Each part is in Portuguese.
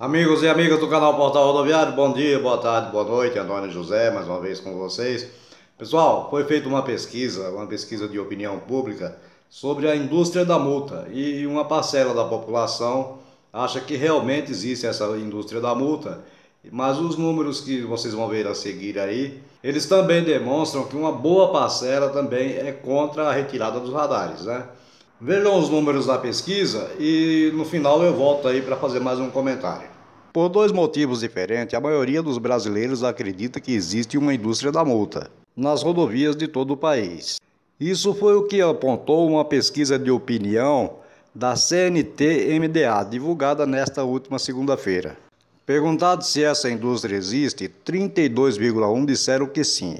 Amigos e amigas do canal Portal Rodoviário, bom dia, boa tarde, boa noite, Antônio José mais uma vez com vocês. Pessoal, foi feita uma pesquisa, uma pesquisa de opinião pública sobre a indústria da multa e uma parcela da população acha que realmente existe essa indústria da multa, mas os números que vocês vão ver a seguir aí, eles também demonstram que uma boa parcela também é contra a retirada dos radares, né? Vejam os números da pesquisa e no final eu volto aí para fazer mais um comentário. Por dois motivos diferentes, a maioria dos brasileiros acredita que existe uma indústria da multa nas rodovias de todo o país. Isso foi o que apontou uma pesquisa de opinião da CNT-MDA, divulgada nesta última segunda-feira. Perguntado se essa indústria existe, 32,1 disseram que sim,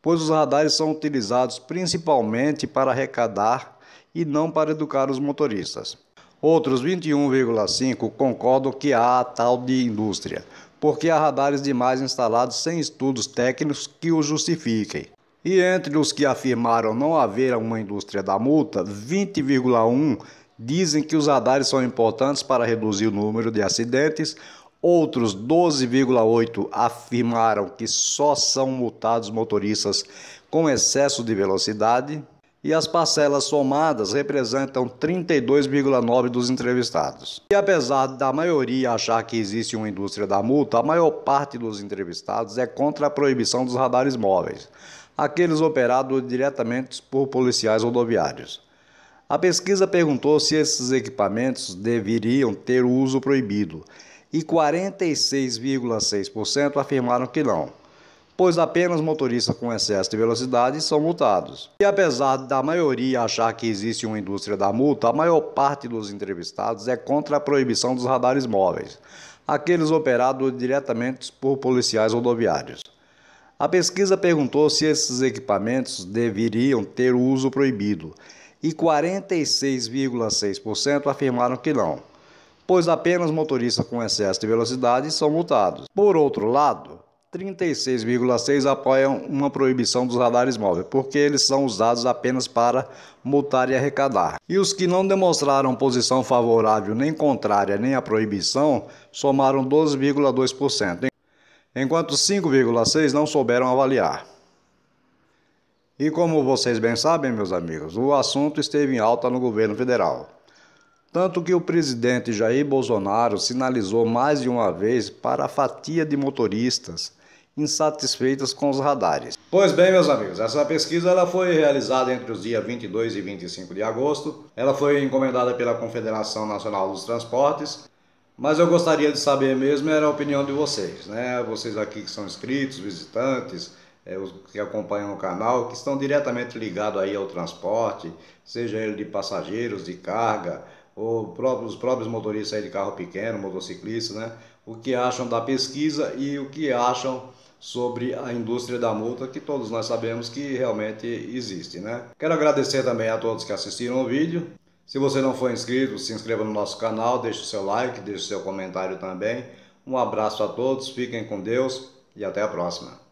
pois os radares são utilizados principalmente para arrecadar e não para educar os motoristas. Outros 21,5% concordam que há a tal de indústria, porque há radares demais instalados sem estudos técnicos que o justifiquem. E entre os que afirmaram não haver uma indústria da multa, 20,1% dizem que os radares são importantes para reduzir o número de acidentes, outros 12,8% afirmaram que só são multados motoristas com excesso de velocidade e as parcelas somadas representam 32,9% dos entrevistados. E apesar da maioria achar que existe uma indústria da multa, a maior parte dos entrevistados é contra a proibição dos radares móveis, aqueles operados diretamente por policiais rodoviários. A pesquisa perguntou se esses equipamentos deveriam ter o uso proibido, e 46,6% afirmaram que não pois apenas motoristas com excesso de velocidade são multados. E apesar da maioria achar que existe uma indústria da multa, a maior parte dos entrevistados é contra a proibição dos radares móveis, aqueles operados diretamente por policiais rodoviários. A pesquisa perguntou se esses equipamentos deveriam ter uso proibido, e 46,6% afirmaram que não, pois apenas motoristas com excesso de velocidade são multados. Por outro lado, 36,6% apoiam uma proibição dos radares móveis, porque eles são usados apenas para multar e arrecadar. E os que não demonstraram posição favorável nem contrária nem à proibição somaram 12,2%, enquanto 5,6% não souberam avaliar. E como vocês bem sabem, meus amigos, o assunto esteve em alta no governo federal. Tanto que o presidente Jair Bolsonaro sinalizou mais de uma vez para a fatia de motoristas insatisfeitas com os radares. Pois bem, meus amigos, essa pesquisa ela foi realizada entre os dias 22 e 25 de agosto. Ela foi encomendada pela Confederação Nacional dos Transportes. Mas eu gostaria de saber mesmo era a opinião de vocês, né? Vocês aqui que são inscritos, visitantes, é, os que acompanham o canal, que estão diretamente ligados aí ao transporte, seja ele de passageiros, de carga, os próprios motoristas aí de carro pequeno, motociclistas, né? o que acham da pesquisa e o que acham sobre a indústria da multa, que todos nós sabemos que realmente existe. Né? Quero agradecer também a todos que assistiram o vídeo. Se você não for inscrito, se inscreva no nosso canal, deixe o seu like, deixe o seu comentário também. Um abraço a todos, fiquem com Deus e até a próxima.